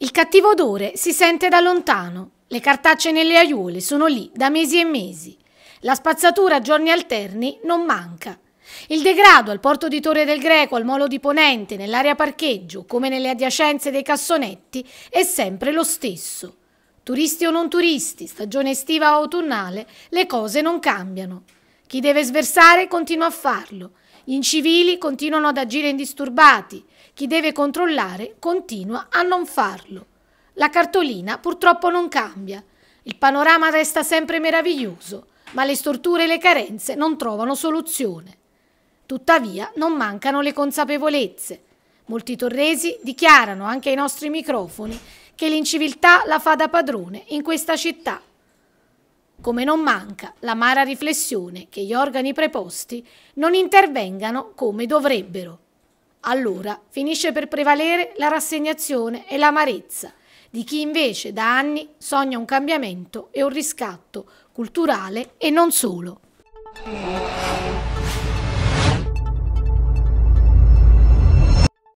Il cattivo odore si sente da lontano. Le cartacce nelle aiuole sono lì da mesi e mesi. La spazzatura a giorni alterni non manca. Il degrado al porto di Torre del Greco, al molo di Ponente, nell'area parcheggio, come nelle adiacenze dei cassonetti, è sempre lo stesso. Turisti o non turisti, stagione estiva o autunnale, le cose non cambiano. Chi deve sversare continua a farlo. Gli incivili continuano ad agire indisturbati, chi deve controllare continua a non farlo. La cartolina purtroppo non cambia, il panorama resta sempre meraviglioso, ma le storture e le carenze non trovano soluzione. Tuttavia non mancano le consapevolezze. Molti torresi dichiarano anche ai nostri microfoni che l'inciviltà la fa da padrone in questa città come non manca l'amara riflessione che gli organi preposti non intervengano come dovrebbero. Allora finisce per prevalere la rassegnazione e l'amarezza di chi invece da anni sogna un cambiamento e un riscatto culturale e non solo.